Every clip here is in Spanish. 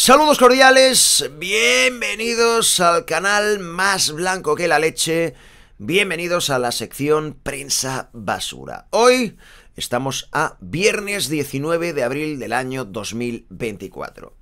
Saludos cordiales, bienvenidos al canal más blanco que la leche, bienvenidos a la sección Prensa Basura. Hoy estamos a viernes 19 de abril del año 2024.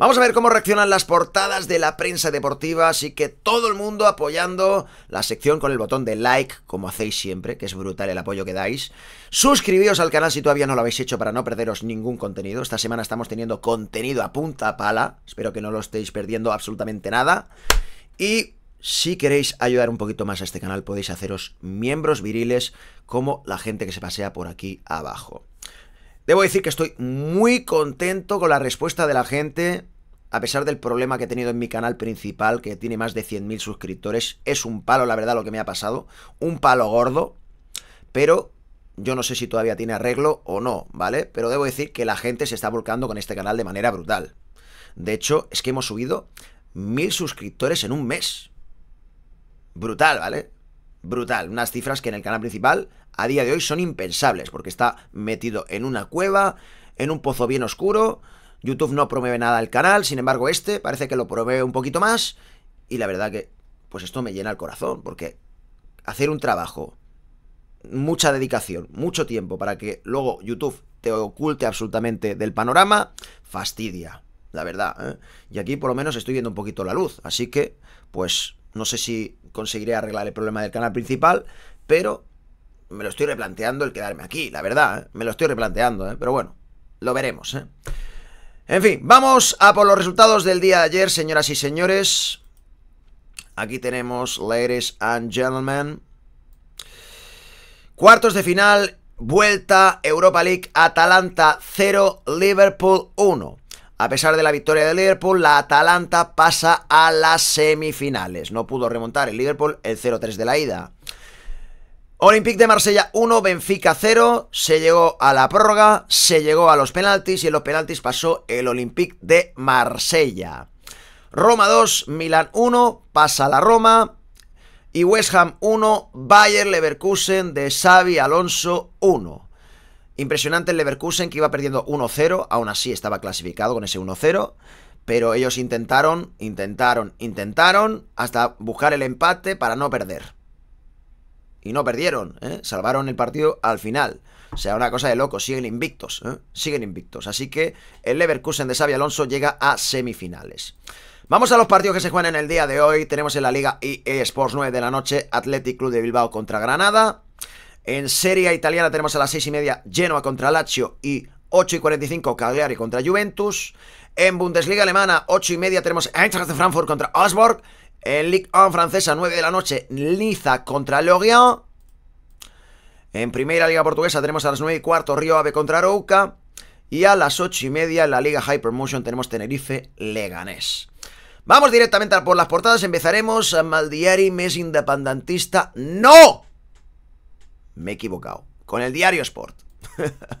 Vamos a ver cómo reaccionan las portadas de la prensa deportiva, así que todo el mundo apoyando la sección con el botón de like, como hacéis siempre, que es brutal el apoyo que dais. Suscribíos al canal si todavía no lo habéis hecho para no perderos ningún contenido. Esta semana estamos teniendo contenido a punta pala, espero que no lo estéis perdiendo absolutamente nada. Y si queréis ayudar un poquito más a este canal, podéis haceros miembros viriles como la gente que se pasea por aquí abajo. Debo decir que estoy muy contento con la respuesta de la gente a pesar del problema que he tenido en mi canal principal, que tiene más de 100.000 suscriptores, es un palo, la verdad, lo que me ha pasado. Un palo gordo, pero yo no sé si todavía tiene arreglo o no, ¿vale? Pero debo decir que la gente se está volcando con este canal de manera brutal. De hecho, es que hemos subido 1.000 suscriptores en un mes. Brutal, ¿vale? Brutal. Unas cifras que en el canal principal a día de hoy son impensables, porque está metido en una cueva, en un pozo bien oscuro YouTube no promueve nada al canal, sin embargo este parece que lo promueve un poquito más y la verdad que pues esto me llena el corazón porque hacer un trabajo, mucha dedicación, mucho tiempo para que luego YouTube te oculte absolutamente del panorama, fastidia, la verdad. ¿eh? Y aquí por lo menos estoy viendo un poquito la luz, así que pues no sé si conseguiré arreglar el problema del canal principal, pero me lo estoy replanteando el quedarme aquí, la verdad, ¿eh? me lo estoy replanteando, ¿eh? pero bueno, lo veremos. ¿eh? En fin, vamos a por los resultados del día de ayer, señoras y señores. Aquí tenemos, ladies and gentlemen. Cuartos de final, vuelta Europa League, Atalanta 0, Liverpool 1. A pesar de la victoria de Liverpool, la Atalanta pasa a las semifinales. No pudo remontar el Liverpool el 0-3 de la ida. Olympique de Marsella 1, Benfica 0, se llegó a la prórroga, se llegó a los penaltis y en los penaltis pasó el Olympique de Marsella. Roma 2, Milán 1, pasa la Roma y West Ham 1, Bayer Leverkusen de Xavi Alonso 1. Impresionante el Leverkusen que iba perdiendo 1-0, aún así estaba clasificado con ese 1-0 pero ellos intentaron, intentaron, intentaron hasta buscar el empate para no perder y no perdieron, ¿eh? salvaron el partido al final. O sea, una cosa de loco, siguen invictos, ¿eh? siguen invictos. Así que el Leverkusen de Xavi Alonso llega a semifinales. Vamos a los partidos que se juegan en el día de hoy. Tenemos en la Liga EA Sports 9 de la noche, Athletic Club de Bilbao contra Granada. En Serie Italiana tenemos a las 6 y media Genoa contra Lazio y 8 y 45 Cagliari contra Juventus. En Bundesliga alemana, 8 y media tenemos Eintracht Frankfurt contra Osborg. En Ligue 1 francesa, 9 de la noche, Niza contra Lorient. En Primera Liga Portuguesa tenemos a las 9 y cuarto Río Ave contra Arouca. Y a las 8 y media en la Liga Hypermotion tenemos Tenerife Leganés. Vamos directamente por las portadas. Empezaremos. A eh, Maldiari mes independentista. ¡No! Me he equivocado. Con el diario Sport.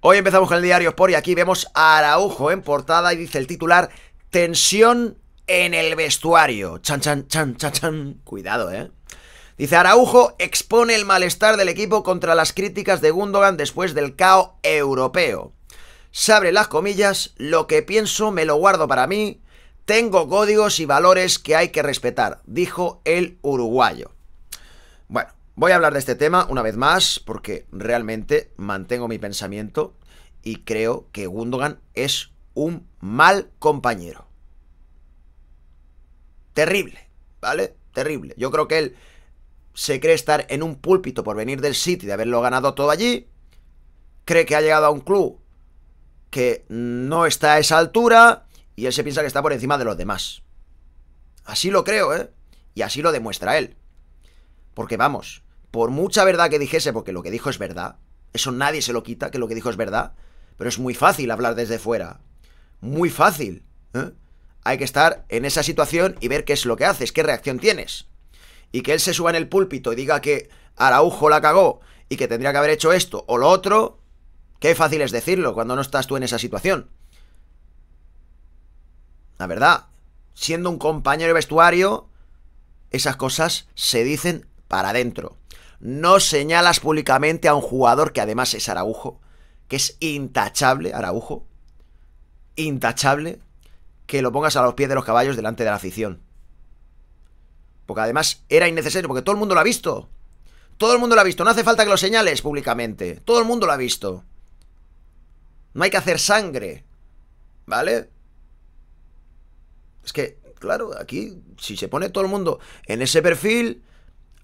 Hoy empezamos con el diario Sport y aquí vemos a Araujo en portada y dice el titular Tensión en el vestuario. Chan, chan, chan, chan, chan. Cuidado, ¿eh? Dice Araujo expone el malestar del equipo contra las críticas de Gundogan después del caos europeo. Se las comillas, lo que pienso me lo guardo para mí, tengo códigos y valores que hay que respetar, dijo el uruguayo. Bueno, voy a hablar de este tema una vez más porque realmente mantengo mi pensamiento y creo que Gundogan es un mal compañero. Terrible, ¿vale? Terrible. Yo creo que él se cree estar en un púlpito por venir del City, de haberlo ganado todo allí. Cree que ha llegado a un club que no está a esa altura y él se piensa que está por encima de los demás. Así lo creo, ¿eh? Y así lo demuestra él. Porque vamos, por mucha verdad que dijese, porque lo que dijo es verdad, eso nadie se lo quita, que lo que dijo es verdad, pero es muy fácil hablar desde fuera. Muy fácil. ¿eh? hay que estar en esa situación y ver qué es lo que haces, qué reacción tienes. Y que él se suba en el púlpito y diga que Araujo la cagó y que tendría que haber hecho esto o lo otro, qué fácil es decirlo cuando no estás tú en esa situación. La verdad, siendo un compañero de vestuario, esas cosas se dicen para adentro. No señalas públicamente a un jugador que además es Araujo, que es intachable, Araujo, intachable, que lo pongas a los pies de los caballos delante de la afición. Porque además era innecesario, porque todo el mundo lo ha visto. Todo el mundo lo ha visto, no hace falta que lo señales públicamente. Todo el mundo lo ha visto. No hay que hacer sangre. ¿Vale? Es que, claro, aquí, si se pone todo el mundo en ese perfil,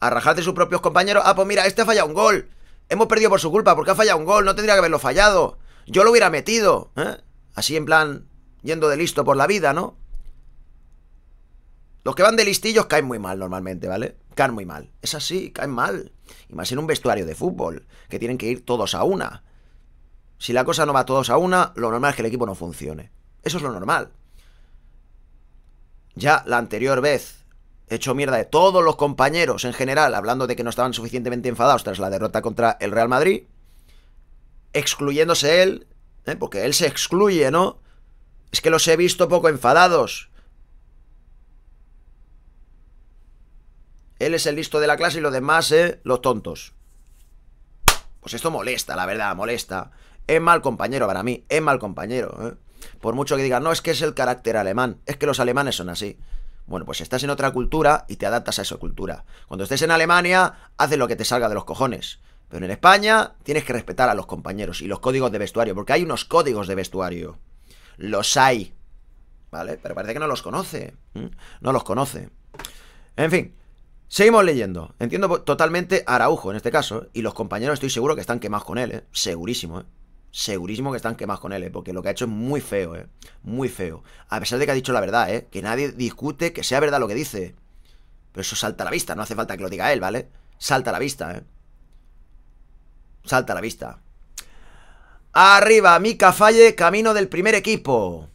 a rajarte de sus propios compañeros, ah, pues mira, este ha fallado un gol. Hemos perdido por su culpa, porque ha fallado un gol, no tendría que haberlo fallado. Yo lo hubiera metido. ¿eh? Así en plan, yendo de listo por la vida, ¿no? Los que van de listillos caen muy mal normalmente, ¿vale? Caen muy mal. Es así, caen mal. Y más en un vestuario de fútbol, que tienen que ir todos a una. Si la cosa no va todos a una, lo normal es que el equipo no funcione. Eso es lo normal. Ya la anterior vez he hecho mierda de todos los compañeros en general, hablando de que no estaban suficientemente enfadados tras la derrota contra el Real Madrid, excluyéndose él, ¿eh? porque él se excluye, ¿no? Es que los he visto poco enfadados. Él es el listo de la clase y los demás, ¿eh? Los tontos. Pues esto molesta, la verdad, molesta. Es mal compañero para mí, es mal compañero. ¿eh? Por mucho que digan, no, es que es el carácter alemán, es que los alemanes son así. Bueno, pues estás en otra cultura y te adaptas a esa cultura. Cuando estés en Alemania, haces lo que te salga de los cojones. Pero en España tienes que respetar a los compañeros y los códigos de vestuario, porque hay unos códigos de vestuario. Los hay. ¿Vale? Pero parece que no los conoce. No los conoce. En fin. Seguimos leyendo. Entiendo totalmente Araujo en este caso. Y los compañeros estoy seguro que están quemados con él, ¿eh? Segurísimo, ¿eh? Segurísimo que están quemados con él, ¿eh? Porque lo que ha hecho es muy feo, ¿eh? Muy feo. A pesar de que ha dicho la verdad, ¿eh? Que nadie discute que sea verdad lo que dice. Pero eso salta a la vista. No hace falta que lo diga él, ¿vale? Salta a la vista, ¿eh? Salta a la vista. Arriba, Mika Falle, camino del primer equipo.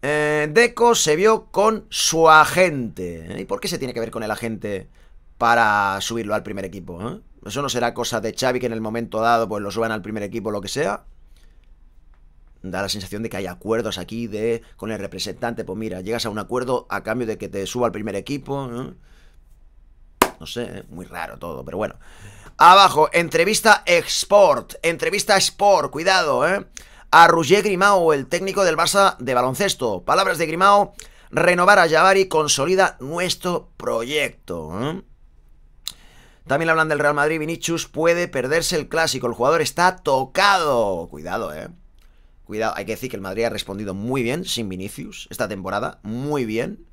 Eh, Deco se vio con su agente. ¿Y por qué se tiene que ver con el agente para subirlo al primer equipo? Eh? ¿Eso no será cosa de Xavi que en el momento dado pues lo suban al primer equipo lo que sea? Da la sensación de que hay acuerdos aquí de con el representante. Pues mira, llegas a un acuerdo a cambio de que te suba al primer equipo. ¿eh? No sé, muy raro todo, pero bueno. Abajo, entrevista Export. Entrevista Sport, cuidado, ¿eh? A Roger Grimao, el técnico del Barça de baloncesto. Palabras de Grimao, renovar a Javari consolida nuestro proyecto. Eh. También hablan del Real Madrid, Vinicius puede perderse el clásico. El jugador está tocado. Cuidado, eh. Cuidado, hay que decir que el Madrid ha respondido muy bien sin Vinicius esta temporada. Muy bien.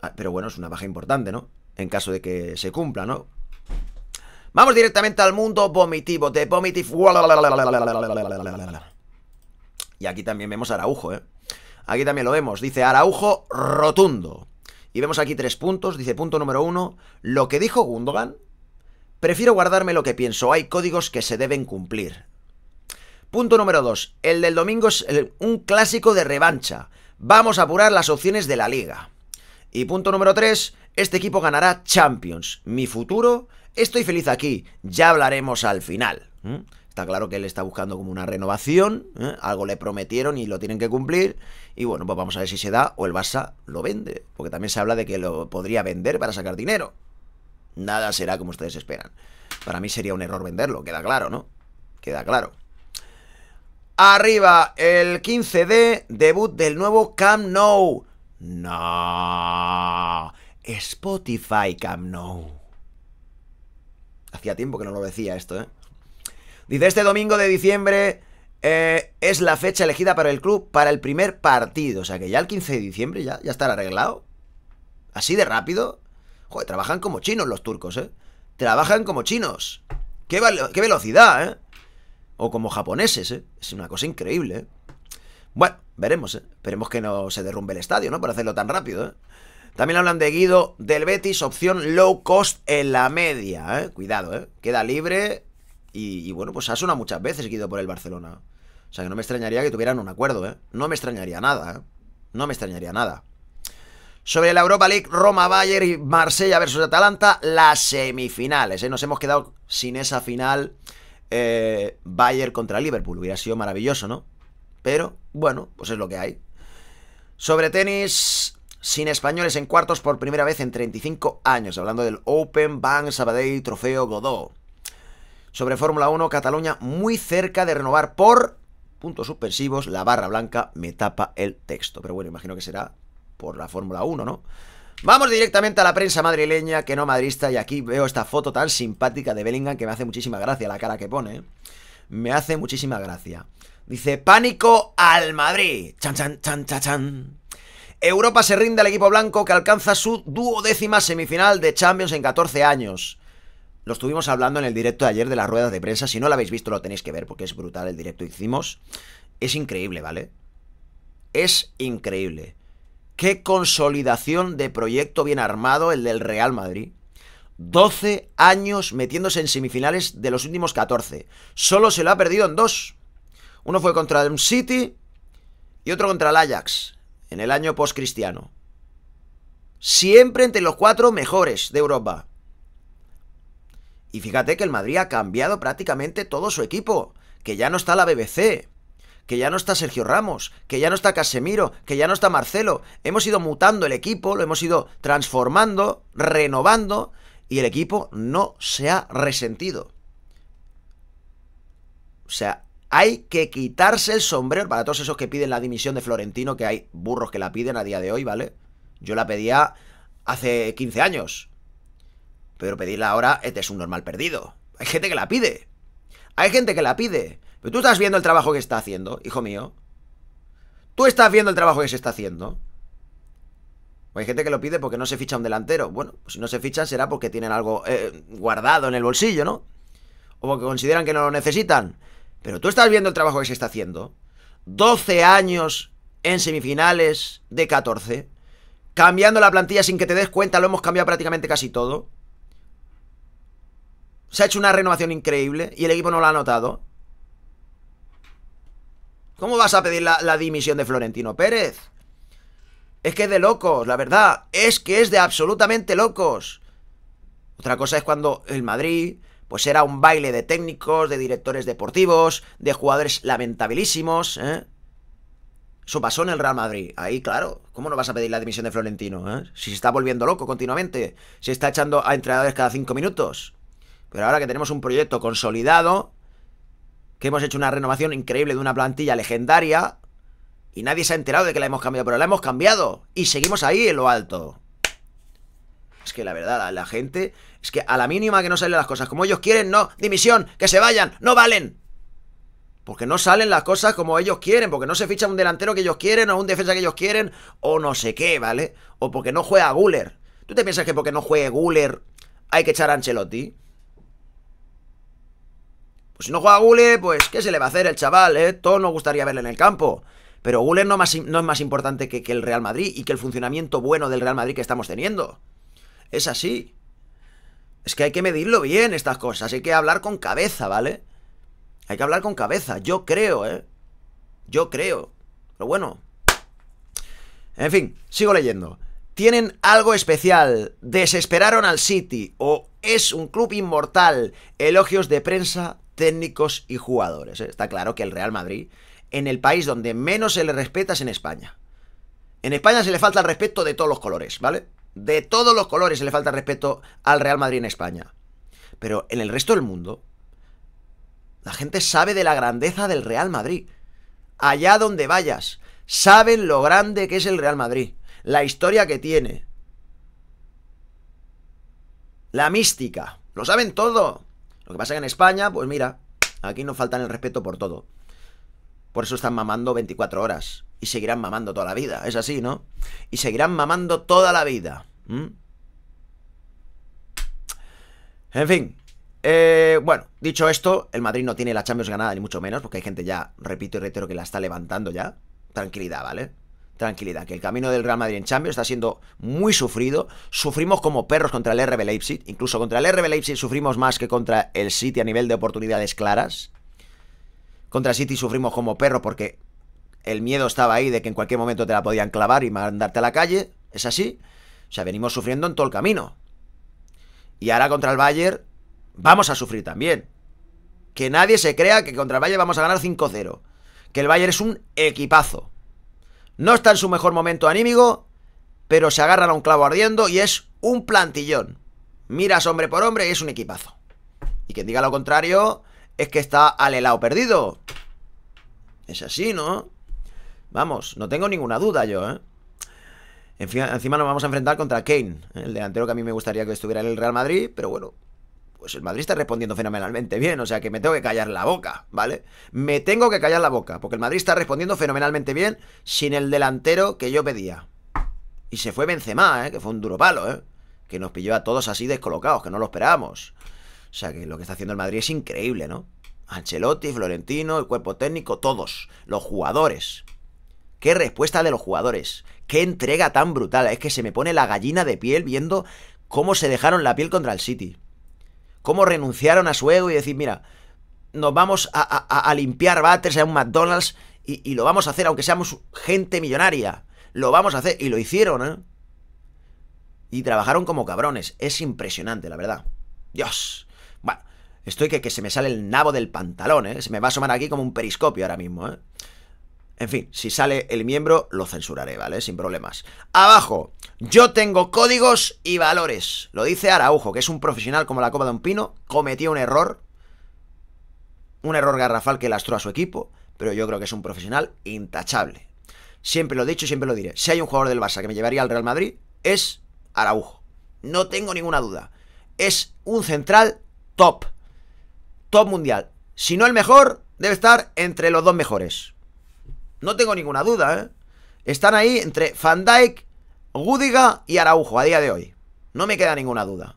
Ah, pero bueno, es una baja importante, ¿no? En caso de que se cumpla, ¿no? Vamos directamente al mundo vomitivo, de vomitif Y aquí también vemos a Araujo, ¿eh? Aquí también lo vemos, dice Araujo rotundo. Y vemos aquí tres puntos, dice punto número uno, lo que dijo Gundogan, prefiero guardarme lo que pienso, hay códigos que se deben cumplir. Punto número dos, el del domingo es un clásico de revancha, vamos a apurar las opciones de la liga. Y punto número tres, este equipo ganará Champions, mi futuro Estoy feliz aquí, ya hablaremos al final. Está claro que él está buscando como una renovación, ¿eh? algo le prometieron y lo tienen que cumplir. Y bueno, pues vamos a ver si se da o el Barça lo vende, porque también se habla de que lo podría vender para sacar dinero. Nada será como ustedes esperan. Para mí sería un error venderlo, queda claro, ¿no? Queda claro. Arriba, el 15D, debut del nuevo Cam No. No. Spotify Cam No. Hacía tiempo que no lo decía esto, ¿eh? Dice, este domingo de diciembre eh, es la fecha elegida para el club para el primer partido. O sea que ya el 15 de diciembre ya, ya estará arreglado. Así de rápido. Joder, trabajan como chinos los turcos, ¿eh? Trabajan como chinos. Qué, qué velocidad, ¿eh? O como japoneses, ¿eh? Es una cosa increíble, ¿eh? Bueno, veremos, ¿eh? Esperemos que no se derrumbe el estadio, ¿no? Por hacerlo tan rápido, ¿eh? También hablan de Guido del Betis, opción low cost en la media. ¿eh? Cuidado, ¿eh? queda libre. Y, bueno, pues ha sonado muchas veces Guido por el Barcelona. O sea que no me extrañaría que tuvieran un acuerdo. ¿eh? No me extrañaría nada. No me extrañaría nada. Sobre la Europa League, Roma, Bayern y Marsella versus Atalanta, las semifinales. Nos hemos quedado sin esa final Bayern contra Liverpool. Hubiera sido maravilloso, ¿no? Pero bueno, pues es lo que hay. Sobre tenis, sin españoles en cuartos por primera vez en 35 años, hablando del Open Bank Sabadell Trofeo Godó. Sobre Fórmula 1, Cataluña muy cerca de renovar por puntos suspensivos, la barra blanca me tapa el texto. Pero bueno, imagino que será por la Fórmula 1, ¿no? Vamos directamente a la prensa madrileña, que no madrista, y aquí veo esta foto tan simpática de Bellingham que me hace muchísima gracia la cara que pone. ¿eh? Me hace muchísima gracia. Dice, pánico al Madrid. Chan, chan, chan, chan, chan. Europa se rinde al equipo blanco que alcanza su duodécima semifinal de Champions en 14 años. Lo estuvimos hablando en el directo de ayer de las ruedas de prensa. Si no lo habéis visto, lo tenéis que ver porque es brutal el directo que hicimos. Es increíble, ¿vale? Es increíble. Qué consolidación de proyecto bien armado el del Real Madrid. 12 años metiéndose en semifinales de los últimos 14. Solo se lo ha perdido en dos. Uno fue contra el City y otro contra el Ajax en el año postcristiano. Siempre entre los cuatro mejores de Europa. Y fíjate que el Madrid ha cambiado prácticamente todo su equipo, que ya no está la BBC, que ya no está Sergio Ramos, que ya no está Casemiro, que ya no está Marcelo. Hemos ido mutando el equipo, lo hemos ido transformando, renovando, y el equipo no se ha resentido. O sea, hay que quitarse el sombrero para todos esos que piden la dimisión de Florentino, que hay burros que la piden a día de hoy, ¿vale? Yo la pedía hace 15 años. Pero pedirla ahora este es un normal perdido. Hay gente que la pide. Hay gente que la pide. Pero tú estás viendo el trabajo que está haciendo, hijo mío. Tú estás viendo el trabajo que se está haciendo. Hay gente que lo pide porque no se ficha un delantero. Bueno, si no se ficha será porque tienen algo eh, guardado en el bolsillo, ¿no? O porque consideran que no lo necesitan. Pero tú estás viendo el trabajo que se está haciendo. 12 años en semifinales de 14. Cambiando la plantilla sin que te des cuenta, lo hemos cambiado prácticamente casi todo. Se ha hecho una renovación increíble y el equipo no lo ha notado. ¿Cómo vas a pedir la, dimisión de Florentino Pérez? Es que es de locos, la verdad. Es que es de absolutamente locos. Otra cosa es cuando el Madrid, pues era un baile de técnicos, de directores deportivos, de jugadores lamentabilísimos. ¿eh? Eso pasó en el Real Madrid. Ahí, claro, ¿cómo no vas a pedir la dimisión de Florentino? ¿eh? Si se está volviendo loco continuamente, se está echando a entrenadores cada cinco minutos. Pero ahora que tenemos un proyecto consolidado, que hemos hecho una renovación increíble de una plantilla legendaria, y nadie se ha enterado de que la hemos cambiado, pero la hemos cambiado. Y seguimos ahí en lo alto. Es que la verdad, la, la gente, es que a la mínima que no salen las cosas como ellos quieren, no, dimisión, que se vayan, no valen. Porque no salen las cosas como ellos quieren, porque no se ficha un delantero que ellos quieren, o un defensa que ellos quieren, o no sé qué, ¿vale? O porque no juega Guler. ¿Tú te piensas que porque no juegue Guler hay que echar a Ancelotti? Pues si no juega Guller, pues ¿qué se le va a hacer el chaval, eh? Todos nos gustaría verle en el campo. Pero Guler no, es más importante que el Real Madrid y que el funcionamiento bueno del Real Madrid que estamos teniendo. Es así. Es que hay que medirlo bien estas cosas. Hay que hablar con cabeza, ¿vale? Hay que hablar con cabeza. Yo creo, ¿eh? Yo creo. Pero bueno. En fin, sigo leyendo. Tienen algo especial. Desesperaron al City. O es un club inmortal. Elogios de prensa, técnicos y jugadores. ¿eh? Está claro que el Real Madrid, en el país donde menos se le respeta es en España. En España se le falta el respeto de todos los colores, ¿vale? de todos los colores se le falta respeto al Real Madrid en España. Pero en el resto del mundo, la gente sabe de la grandeza del Real Madrid. Allá donde vayas, saben lo grande que es el Real Madrid, la historia que tiene, la mística, lo saben todo. Lo que pasa es que en España, pues mira, aquí nos faltan el respeto por todo. Por eso están mamando 24 horas. Y seguirán mamando toda la vida. Es así, ¿no? Y seguirán mamando toda la vida. En fin. Eh, bueno, dicho esto, el Madrid no tiene la Champions ganada, ni mucho menos, porque hay gente ya, repito y reitero, que la está levantando ya. Tranquilidad, ¿vale? Tranquilidad, que el camino del Real Madrid en Champions está siendo muy sufrido. Sufrimos como perros contra el RB Leipzig. Incluso contra el RB Leipzig sufrimos más que contra el City a nivel de oportunidades claras. Contra City sufrimos como perro porque el miedo estaba ahí de que en cualquier momento te la podían clavar y mandarte a la calle. Es así. O sea, venimos sufriendo en todo el camino. Y ahora contra el Bayern vamos a sufrir también. Que nadie se crea que contra el Bayern vamos a ganar 5-0. Que el Bayern es un equipazo. No está en su mejor momento anímico, pero se agarra a un clavo ardiendo y es un plantillón. Miras hombre por hombre y es un equipazo. Y quien diga lo contrario es que está al helado perdido. Es así, ¿no? Vamos, no tengo ninguna duda yo, ¿eh? encima nos vamos a enfrentar contra Kane, ¿eh? el delantero que a mí me gustaría que estuviera en el Real Madrid, pero bueno, pues el Madrid está respondiendo fenomenalmente bien, o sea que me tengo que callar la boca, ¿vale? Me tengo que callar la boca, porque el Madrid está respondiendo fenomenalmente bien sin el delantero que yo pedía. Y se fue Benzema, ¿eh? que fue un duro palo, ¿eh? que nos pilló a todos así descolocados, que no lo esperábamos. O sea que lo que está haciendo el Madrid es increíble, ¿no? Ancelotti, Florentino, el cuerpo técnico, todos, los jugadores. Qué respuesta de los jugadores, qué entrega tan brutal. Es que se me pone la gallina de piel viendo cómo se dejaron la piel contra el City. Cómo renunciaron a su ego y decir, mira, nos vamos a, a limpiar batters a un McDonald's y, y, lo vamos a hacer aunque seamos gente millonaria. Lo vamos a hacer. Y lo hicieron, ¿eh? Y trabajaron como cabrones. Es impresionante, la verdad. Dios. Estoy que, que, se me sale el nabo del pantalón, ¿eh? Se me va a asomar aquí como un periscopio ahora mismo, ¿eh? En fin, si sale el miembro, lo censuraré, ¿vale? Sin problemas. Abajo, yo tengo códigos y valores. Lo dice Araujo, que es un profesional como la copa de un pino. Cometió un error. Un error garrafal que lastró a su equipo. Pero yo creo que es un profesional intachable. Siempre lo he dicho y siempre lo diré. Si hay un jugador del Barça que me llevaría al Real Madrid, es Araujo. No tengo ninguna duda. Es un central top top mundial. Si no el mejor, debe estar entre los dos mejores. No tengo ninguna duda, ¿eh? Están ahí entre Van Dijk, Gudiga y Araujo a día de hoy. No me queda ninguna duda.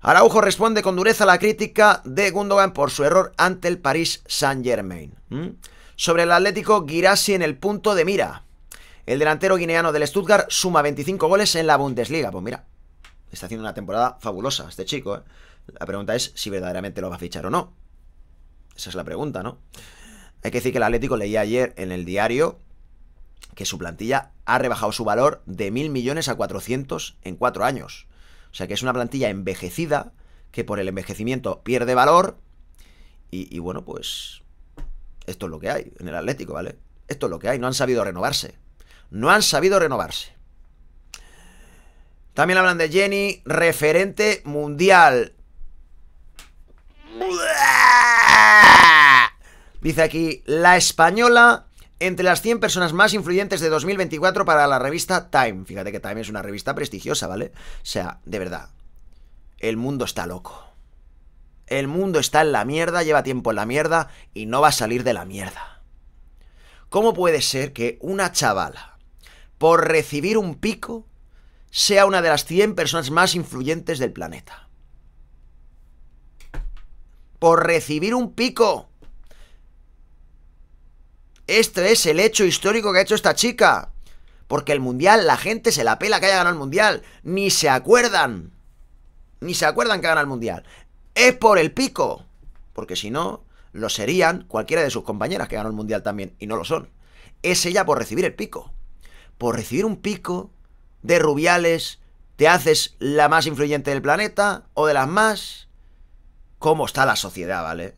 Araujo responde con dureza a la crítica de Gundogan por su error ante el Paris Saint-Germain. Sobre el Atlético, Girassi en el punto de mira. El delantero guineano del Stuttgart suma 25 goles en la Bundesliga. Pues mira, está haciendo una temporada fabulosa este chico. ¿eh? La pregunta es si verdaderamente lo va a fichar o no. Esa es la pregunta, ¿no? Hay que decir que el Atlético leía ayer en el diario que su plantilla ha rebajado su valor de mil millones a 400 en cuatro años. O sea que es una plantilla envejecida que por el envejecimiento pierde valor. Y, y bueno, pues esto es lo que hay en el Atlético, ¿vale? Esto es lo que hay. No han sabido renovarse. No han sabido renovarse. También hablan de Jenny, referente mundial. Dice aquí, la española entre las 100 personas más influyentes de 2024 para la revista Time. Fíjate que Time es una revista prestigiosa, ¿vale? O sea, de verdad, el mundo está loco. El mundo está en la mierda, lleva tiempo en la mierda y no va a salir de la mierda. ¿Cómo puede ser que una chavala, por recibir un pico, sea una de las 100 personas más influyentes del planeta? por recibir un pico. Este es el hecho histórico que ha hecho esta chica. Porque el mundial, la gente se la pela que haya ganado el mundial. Ni se acuerdan. Ni se acuerdan que ha ganado el mundial. Es por el pico. Porque si no, lo serían cualquiera de sus compañeras que ganó el mundial también. Y no lo son. Es ella por recibir el pico. Por recibir un pico de rubiales, te haces la más influyente del planeta o de las más cómo está la sociedad, ¿vale?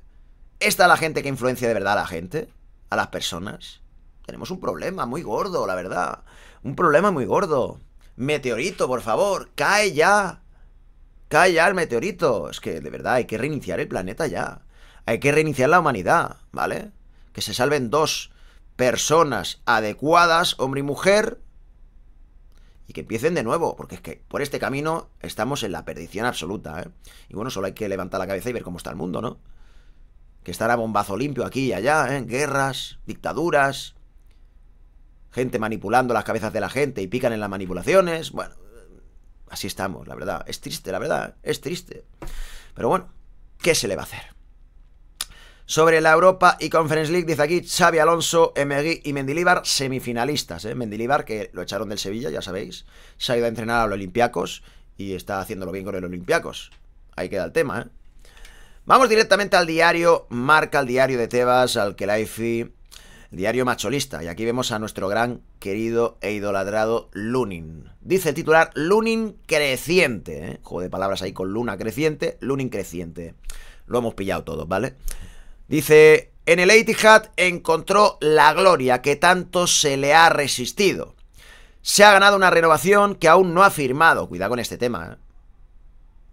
¿Está la gente que influencia de verdad a la gente? ¿A las personas? Tenemos un problema muy gordo, la verdad. Un problema muy gordo. Meteorito, por favor, cae ya. Cae ya el meteorito. Es que, de verdad, hay que reiniciar el planeta ya. Hay que reiniciar la humanidad, ¿vale? Que se salven dos personas adecuadas, hombre y mujer, y que empiecen de nuevo, porque es que por este camino estamos en la perdición absoluta, ¿eh? Y bueno, solo hay que levantar la cabeza y ver cómo está el mundo, ¿no? Que estará bombazo limpio aquí y allá, ¿eh? Guerras, dictaduras, gente manipulando las cabezas de la gente y pican en las manipulaciones. Bueno, así estamos, la verdad. Es triste, la verdad, es triste. Pero bueno, ¿qué se le va a hacer? sobre la Europa y Conference League. Dice aquí Xavi Alonso, Emery y Mendilibar, semifinalistas. ¿eh? Mendilibar, que lo echaron del Sevilla, ya sabéis. Se ha ido a entrenar a los Olympiacos y está haciéndolo bien con los Olympiacos. Ahí queda el tema. ¿eh? Vamos directamente al diario Marca, al diario de Tebas, al Kelaifi, diario macholista. Y aquí vemos a nuestro gran, querido e idolatrado Lunin. Dice el titular Lunin creciente. ¿eh? Juego de palabras ahí con luna creciente, Lunin creciente. Lo hemos pillado todos, ¿vale? Dice, en el Etihad encontró la gloria que tanto se le ha resistido. Se ha ganado una renovación que aún no ha firmado. Cuidado con este tema. ¿eh?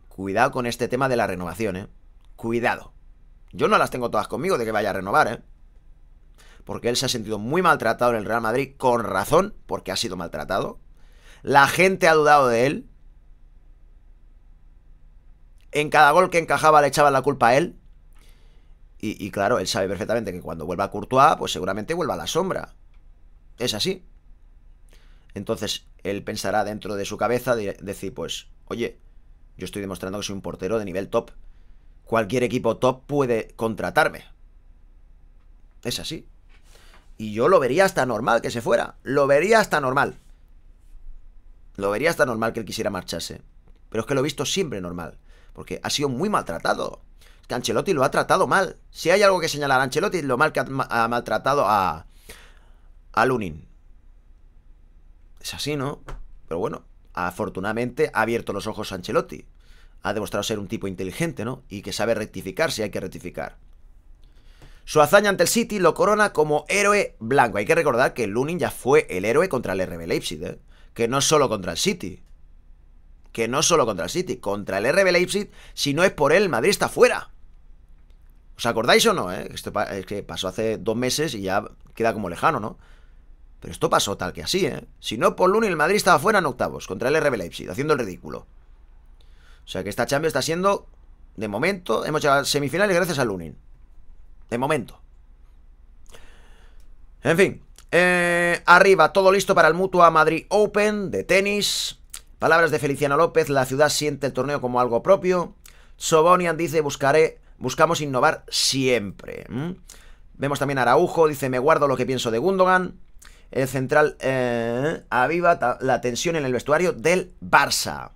Cuidado con este tema de la renovación, ¿eh? Cuidado. Yo no las tengo todas conmigo de que vaya a renovar, ¿eh? Porque él se ha sentido muy maltratado en el Real Madrid, con razón, porque ha sido maltratado. La gente ha dudado de él. En cada gol que encajaba le echaban la culpa a él. Y, claro, él sabe perfectamente que cuando vuelva a Courtois, pues seguramente vuelva a la sombra. Es así. Entonces, él pensará dentro de su cabeza de decir, pues, oye, yo estoy demostrando que soy un portero de nivel top. Cualquier equipo top puede contratarme. Es así. Y yo lo vería hasta normal que se fuera. Lo vería hasta normal. Lo vería hasta normal que él quisiera marcharse. Pero es que lo he visto siempre normal. Porque ha sido muy maltratado que Ancelotti lo ha tratado mal. Si hay algo que señalar a Ancelotti, lo mal que ha, maltratado a, a Lunin. Es así, ¿no? Pero bueno, afortunadamente ha abierto los ojos a Ancelotti. Ha demostrado ser un tipo inteligente, ¿no? Y que sabe rectificar si hay que rectificar. Su hazaña ante el City lo corona como héroe blanco. Hay que recordar que Lunin ya fue el héroe contra el RB Leipzig, ¿eh? Que no solo contra el City. Que no solo contra el City, contra el RB Leipzig, si no es por él, Madrid está fuera. ¿Os acordáis o no? Eh? Esto es que pasó hace dos meses y ya queda como lejano, ¿no? Pero esto pasó tal que así, ¿eh? Si no, por Lunin el Madrid estaba fuera en octavos contra el RB Leipzig, haciendo el ridículo. O sea que esta Champions está siendo, de momento, hemos llegado a semifinales gracias a Lunin. De momento. En fin, eh, arriba, todo listo para el Mutua Madrid Open de tenis. Palabras de Feliciano López, la ciudad siente el torneo como algo propio. Sobonian dice, buscaré buscamos innovar siempre. Vemos también a Araujo, dice, me guardo lo que pienso de Gundogan. El central eh, aviva la tensión en el vestuario del Barça.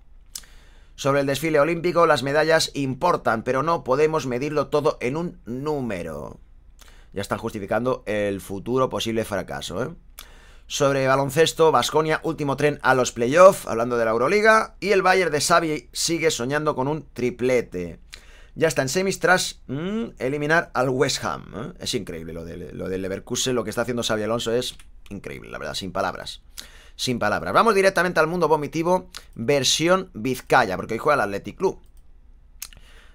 Sobre el desfile olímpico, las medallas importan, pero no podemos medirlo todo en un número. Ya están justificando el futuro posible fracaso. ¿eh? Sobre baloncesto, Vasconia último tren a los playoffs, hablando de la Euroliga. Y el Bayern de Xavi sigue soñando con un triplete ya está en semis tras mm, eliminar al West Ham. ¿eh? Es increíble lo, de, lo del Leverkusen, lo que está haciendo Xavi Alonso es increíble, la verdad, sin palabras. Sin palabras. Vamos directamente al mundo vomitivo, versión Vizcaya, porque hoy juega el Athletic Club.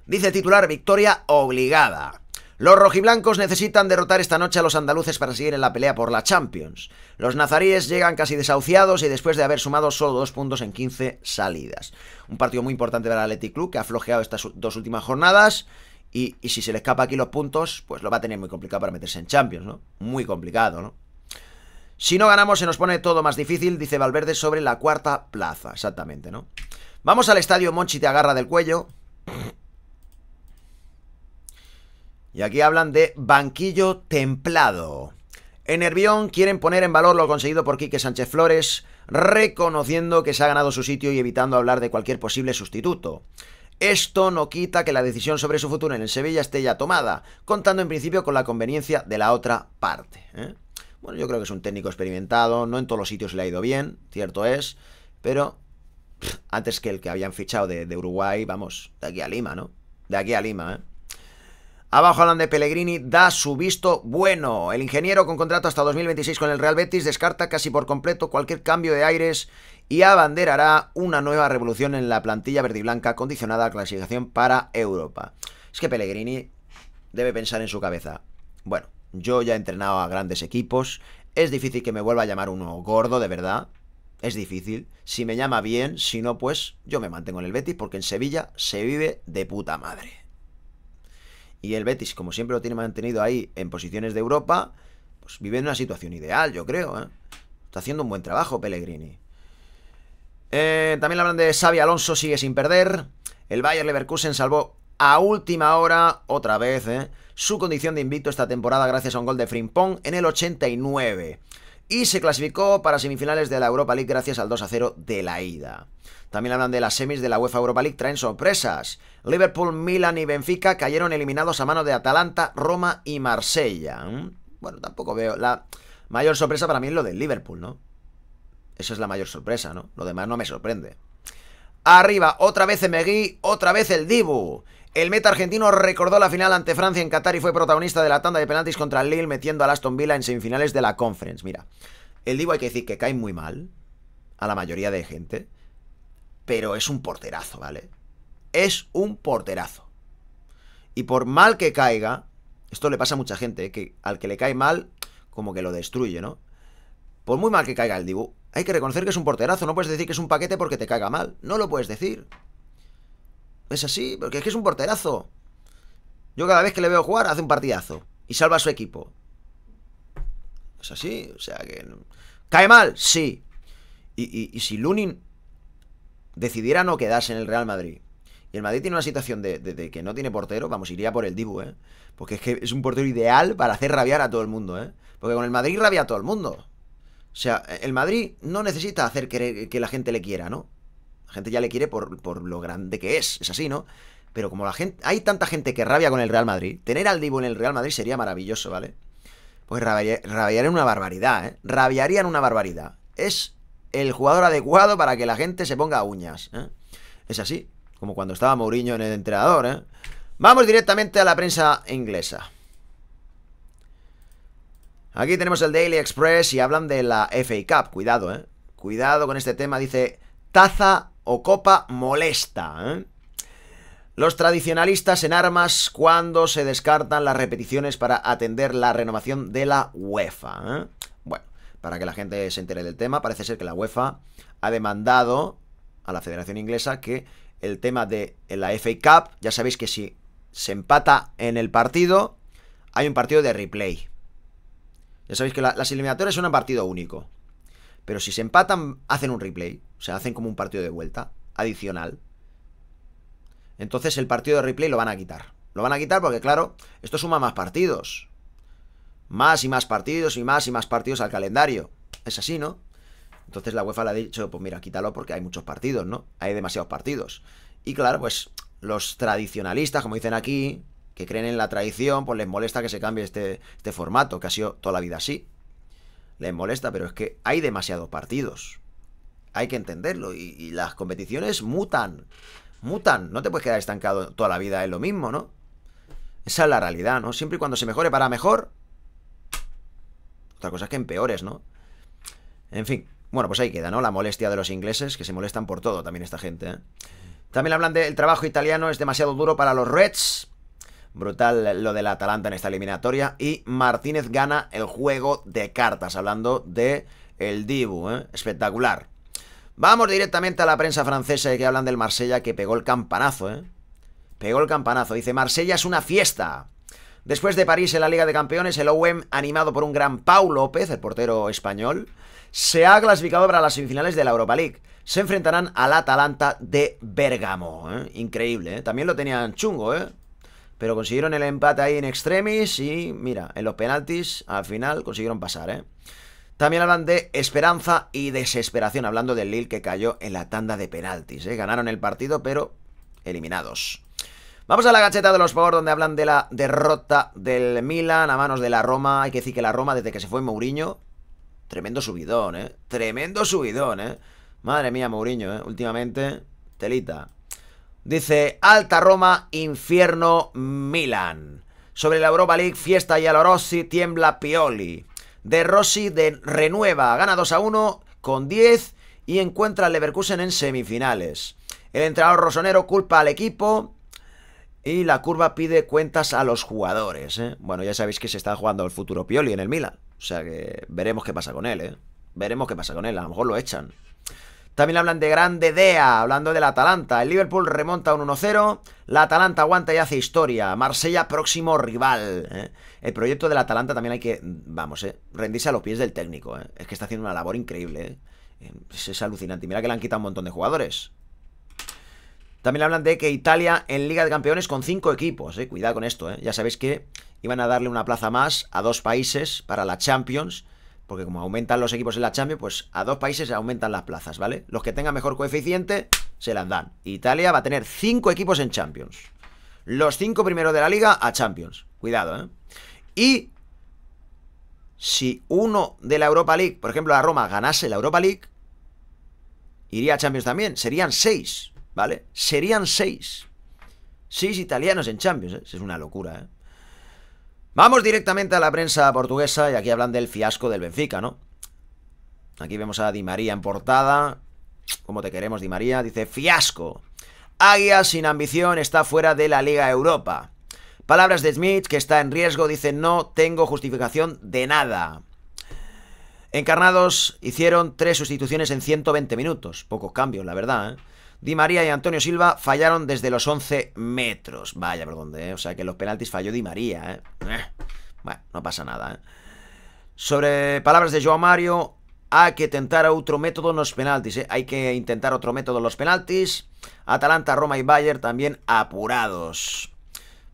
Dice titular, victoria obligada. Los rojiblancos necesitan derrotar esta noche a los andaluces para seguir en la pelea por la Champions. Los nazaríes llegan casi desahuciados y después de haber sumado solo dos puntos en 15 salidas. Un partido muy importante para el Athletic Club que ha flojeado estas dos últimas jornadas y, y, si se le escapa aquí los puntos, pues lo va a tener muy complicado para meterse en Champions, ¿no? Muy complicado, ¿no? Si no ganamos se nos pone todo más difícil, dice Valverde sobre la cuarta plaza, exactamente, ¿no? Vamos al estadio Monchi te agarra del cuello, Y aquí hablan de banquillo templado. En Nervión quieren poner en valor lo conseguido por Quique Sánchez Flores, reconociendo que se ha ganado su sitio y evitando hablar de cualquier posible sustituto. Esto no quita que la decisión sobre su futuro en el Sevilla esté ya tomada, contando en principio con la conveniencia de la otra parte. ¿eh? Bueno, yo creo que es un técnico experimentado, no en todos los sitios le ha ido bien, cierto es, pero antes que el que habían fichado de, de Uruguay, vamos, de aquí a Lima, ¿no? De aquí a Lima, ¿eh? Abajo hablan de Pellegrini, da su visto bueno. El ingeniero con contrato hasta 2026 con el Real Betis descarta casi por completo cualquier cambio de aires y abanderará una nueva revolución en la plantilla verdiblanca condicionada a clasificación para Europa. Es que Pellegrini debe pensar en su cabeza. Bueno, yo ya he entrenado a grandes equipos, es difícil que me vuelva a llamar uno gordo, de verdad. Es difícil. Si me llama bien, si no, pues yo me mantengo en el Betis porque en Sevilla se vive de puta madre y el Betis, como siempre lo tiene mantenido ahí en posiciones de Europa, pues vive en una situación ideal, yo creo. ¿eh? Está haciendo un buen trabajo Pellegrini. También eh, también hablan de Xavi Alonso, sigue sin perder. El Bayern Leverkusen salvó a última hora, otra vez, ¿eh? su condición de invicto esta temporada gracias a un gol de Frimpong en el 89 y se clasificó para semifinales de la Europa League gracias al 2 a 0 de la ida. También hablan de las semis de la UEFA Europa League, traen sorpresas. Liverpool, Milan y Benfica cayeron eliminados a mano de Atalanta, Roma y Marsella. Mm, bueno, tampoco veo. La mayor sorpresa para mí es lo del Liverpool, ¿no? Esa es la mayor sorpresa, ¿no? Lo demás no me sorprende. Arriba, otra vez Emegui, otra vez el Dibu. El meta argentino recordó la final ante Francia en Qatar y fue protagonista de la tanda de penaltis contra el Lille metiendo a Aston Villa en semifinales de la Conference. Mira, el Divo hay que decir que cae muy mal a la mayoría de gente, pero es un porterazo, ¿vale? Es un porterazo. Y por mal que caiga, esto le pasa a mucha gente, ¿eh? que al que le cae mal, como que lo destruye, ¿no? Por muy mal que caiga el Dibu, hay que reconocer que es un porterazo, no puedes decir que es un paquete porque te caiga mal, no lo puedes decir. Es así, porque es que es un porterazo. Yo cada vez que le veo jugar hace un partidazo y salva a su equipo. Es así, o sea que... ¿Cae mal? Sí. Y, si Lunin decidiera no quedarse en el Real Madrid y el Madrid tiene una situación de, que no tiene portero, vamos, iría por el Dibu, ¿eh? Porque es que es un portero ideal para hacer rabiar a todo el mundo, ¿eh? Porque con el Madrid rabia a todo el mundo. O sea, el Madrid no necesita hacer que la gente le quiera, ¿no? La gente ya le quiere por, lo grande que es, es así, ¿no? Pero como la gente, hay tanta gente que rabia con el Real Madrid, tener al Divo en el Real Madrid sería maravilloso, ¿vale? Pues rabiaría en una barbaridad, ¿eh? en una barbaridad. Es el jugador adecuado para que la gente se ponga a uñas, ¿eh? Es así, como cuando estaba Mourinho en el entrenador, ¿eh? Vamos directamente a la prensa inglesa. Aquí tenemos el Daily Express y hablan de la FA Cup. Cuidado, eh. Cuidado con este tema. Dice taza o copa molesta. ¿eh? Los tradicionalistas en armas cuando se descartan las repeticiones para atender la renovación de la UEFA. ¿eh? Bueno, para que la gente se entere del tema, parece ser que la UEFA ha demandado a la Federación Inglesa que el tema de la FA Cup, ya sabéis que si se empata en el partido, hay un partido de replay. Ya sabéis que las eliminatorias son un partido único. Pero si se empatan, hacen un replay. O sea, hacen como un partido de vuelta adicional. Entonces el partido de replay lo van a quitar. Lo van a quitar porque, claro, esto suma más partidos. Más y más partidos y más y más partidos al calendario. Es así, ¿no? Entonces la UEFA le ha dicho, pues mira, quítalo porque hay muchos partidos, ¿no? Hay demasiados partidos. Y claro, pues los tradicionalistas, como dicen aquí, que creen en la tradición, pues les molesta que se cambie este, este formato, que ha sido toda la vida así les molesta, pero es que hay demasiados partidos. Hay que entenderlo y, las competiciones mutan, mutan. No te puedes quedar estancado toda la vida en lo mismo, ¿no? Esa es la realidad, ¿no? Siempre y cuando se mejore para mejor. Otra cosa es que empeores, ¿no? En fin. Bueno, pues ahí queda, ¿no? La molestia de los ingleses, que se molestan por todo también esta gente. ¿eh? También hablan del el trabajo italiano es demasiado duro para los Reds. Brutal lo del Atalanta en esta eliminatoria. Y Martínez gana el juego de cartas, hablando de el Dibu, ¿eh? espectacular. Vamos directamente a la prensa francesa que hablan del Marsella que pegó el campanazo, ¿eh? Pegó el campanazo. Dice, Marsella es una fiesta. Después de París en la Liga de Campeones, el OEM animado por un gran Pau López, el portero español, se ha clasificado para las semifinales de la Europa League. Se enfrentarán al Atalanta de Bérgamo. ¿eh? Increíble, También lo tenían chungo, ¿eh? Pero consiguieron el empate ahí en extremis y mira, en los penaltis al final consiguieron pasar, ¿eh? También hablan de esperanza y desesperación, hablando del Lille que cayó en la tanda de penaltis. ¿eh? Ganaron el partido, pero eliminados. Vamos a la gacheta de los Power, donde hablan de la derrota del Milan a manos de la Roma. Hay que decir que la Roma, desde que se fue Mourinho, tremendo subidón, ¿eh? Tremendo subidón, ¿eh? Madre mía, Mourinho, ¿eh? Últimamente, telita. Dice Alta Roma, Infierno Milan. Sobre la Europa League, Fiesta y Alorossi, tiembla Pioli. De Rossi de renueva, gana 2 a 1 con 10 y encuentra al Leverkusen en semifinales. El entrenador rosonero culpa al equipo y la curva pide cuentas a los jugadores. ¿eh? Bueno, ya sabéis que se está jugando el futuro Pioli en el Milan. O sea que veremos qué pasa con él. ¿eh? Veremos qué pasa con él. A lo mejor lo echan. También hablan de Grande Dea, hablando del Atalanta. El Liverpool remonta un 1-0. La Atalanta aguanta y hace historia. Marsella, próximo rival. ¿eh? El proyecto del Atalanta también hay que, vamos, ¿eh? rendirse a los pies del técnico. ¿eh? Es que está haciendo una labor increíble. Es, es, alucinante. Mira que le han quitado un montón de jugadores. También hablan de que Italia en Liga de Campeones con cinco equipos. Cuidado con esto. Ya sabéis que iban a darle una plaza más a dos países para la Champions porque como aumentan los equipos en la Champions, pues a dos países se aumentan las plazas, ¿vale? Los que tengan mejor coeficiente se las dan. Italia va a tener cinco equipos en Champions. Los cinco primeros de la liga a Champions. Cuidado, ¿eh? Y si uno de la Europa League, por ejemplo la Roma, ganase la Europa League, iría a Champions también. Serían seis, ¿vale? Serían seis. Seis italianos en Champions, ¿eh? Es una locura, ¿eh? Vamos directamente a la prensa portuguesa y aquí hablan del fiasco del Benfica, ¿no? Aquí vemos a Di María en portada. ¿Cómo te queremos, Di María? Dice, fiasco. Águia sin ambición está fuera de la Liga Europa. Palabras de Smith, que está en riesgo, dice, no tengo justificación de nada. Encarnados hicieron tres sustituciones en 120 minutos. Pocos cambios, la verdad, ¿eh? Di María y Antonio Silva fallaron desde los 11 metros. Vaya, perdón, ¿eh? o sea que los penaltis falló Di María. Eh. ¿eh? Bueno, no pasa nada. ¿eh? Sobre palabras de Joao Mario, hay que tentar otro método en los penaltis. Eh. Hay que intentar otro método en los penaltis. Atalanta, Roma y Bayern también apurados.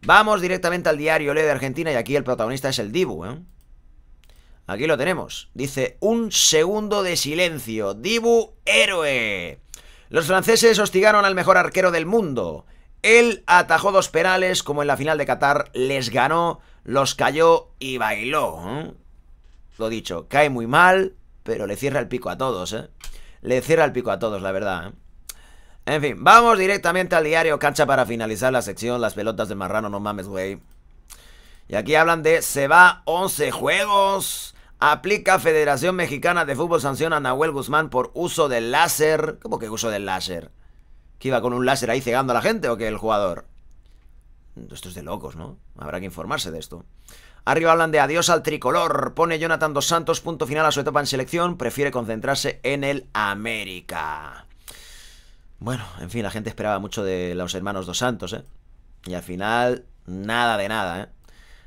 Vamos directamente al diario Le de Argentina y aquí el protagonista es el Dibu. Eh. Aquí lo tenemos. Dice, un segundo de silencio. Dibu héroe. Los franceses hostigaron al mejor arquero del mundo. Él atajó dos penales, como en la final de Qatar, les ganó, los cayó y bailó. ¿eh? Lo dicho, cae muy mal, pero le cierra el pico a todos, ¿eh? Le cierra el pico a todos, la verdad. ¿eh? En fin, vamos directamente al diario Cancha para finalizar la sección Las pelotas de marrano, no mames, güey. Y aquí hablan de se va 11 juegos Aplica Federación Mexicana de Fútbol sanción a Nahuel Guzmán por uso del láser. ¿Cómo que uso del láser? ¿Que iba con un láser ahí cegando a la gente o que el jugador? Mm, esto es de locos, ¿no? Habrá que informarse de esto. Arriba hablan de adiós al tricolor. Pone Jonathan Dos Santos punto final a su etapa en selección. Prefiere concentrarse en el América. Bueno, en fin, la gente esperaba mucho de los hermanos Dos Santos, ¿eh? Y al final, nada de nada, ¿eh?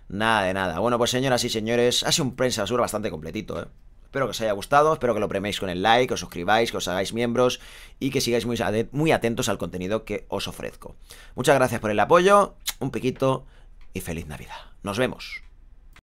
Nada de nada. Bueno, pues señoras y señores, ha sido un prensa Sur bastante completito, ¿eh? Espero que os haya gustado, espero que lo preméis con el like, que os suscribáis, que os hagáis miembros y que sigáis muy, muy atentos al contenido que os ofrezco. Muchas gracias por el apoyo, un piquito y feliz Navidad. Nos vemos.